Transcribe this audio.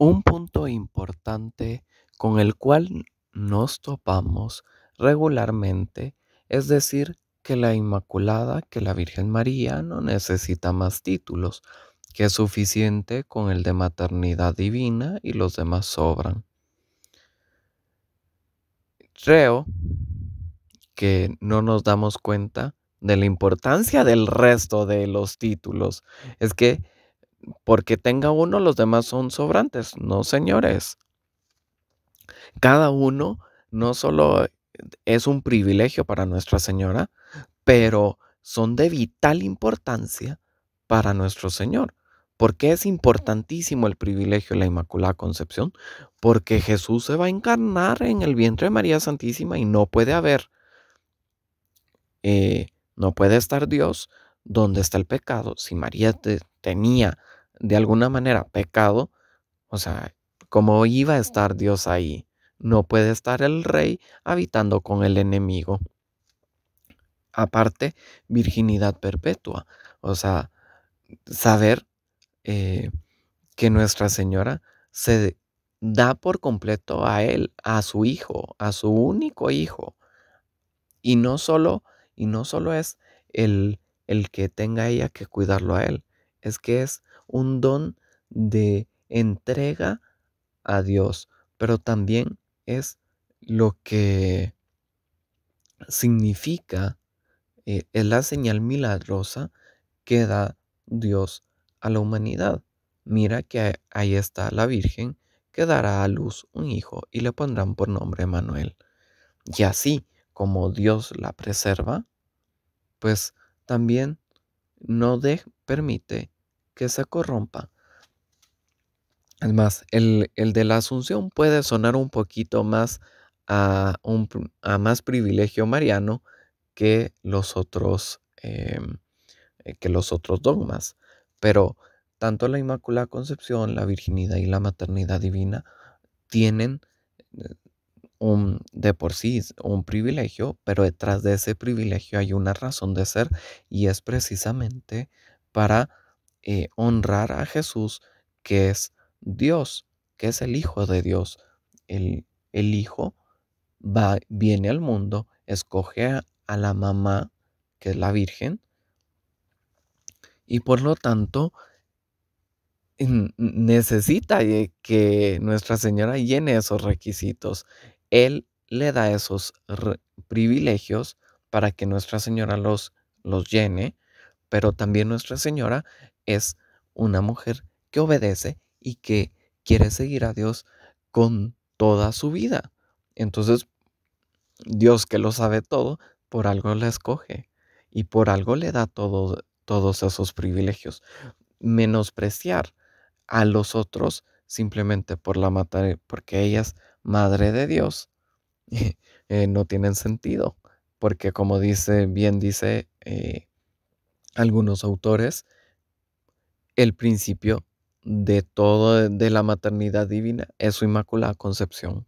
Un punto importante con el cual nos topamos regularmente es decir que la Inmaculada, que la Virgen María no necesita más títulos, que es suficiente con el de maternidad divina y los demás sobran. Creo que no nos damos cuenta de la importancia del resto de los títulos. Es que porque tenga uno, los demás son sobrantes. No, señores. Cada uno no solo es un privilegio para Nuestra Señora, pero son de vital importancia para nuestro Señor. porque es importantísimo el privilegio de la Inmaculada Concepción? Porque Jesús se va a encarnar en el vientre de María Santísima y no puede haber, eh, no puede estar Dios donde está el pecado. Si María tenía de alguna manera pecado, o sea, Como iba a estar Dios ahí? No puede estar el rey habitando con el enemigo. Aparte, virginidad perpetua, o sea, saber eh, que Nuestra Señora se da por completo a Él, a su Hijo, a su único Hijo. Y no solo, y no solo es el, el que tenga ella que cuidarlo a Él, es que es un don de entrega a Dios, pero también es lo que significa, eh, es la señal milagrosa que da Dios a la humanidad. Mira que ahí está la Virgen que dará a luz un hijo y le pondrán por nombre Manuel. Y así como Dios la preserva, pues también no permite que se corrompa. Además, el, de la Asunción puede sonar un poquito más a, un, a más privilegio mariano que los otros, em, eh, que los otros dogmas. Pero tanto la Inmaculada Concepción, la virginidad y la maternidad divina tienen eh, un, de por sí un privilegio, pero detrás de ese privilegio hay una razón de ser y es precisamente para eh, honrar a Jesús, que es Dios, que es el Hijo de Dios. El, Hijo va, viene al mundo, escoge a, la mamá, que es la Virgen, y por lo tanto necesita eh, que Nuestra Señora llene esos requisitos. Él le da esos privilegios para que Nuestra Señora los, los llene, pero también Nuestra Señora es una mujer que obedece y que quiere seguir a Dios con toda su vida. Entonces, Dios que lo sabe todo, por algo la escoge y por algo le da todos esos privilegios. Menospreciar a los otros simplemente por la matar, porque ella es madre de Dios, eh, no tienen sentido. Porque como dice, bien dice eh, algunos autores, el principio de todo de la maternidad divina es su inmaculada concepción.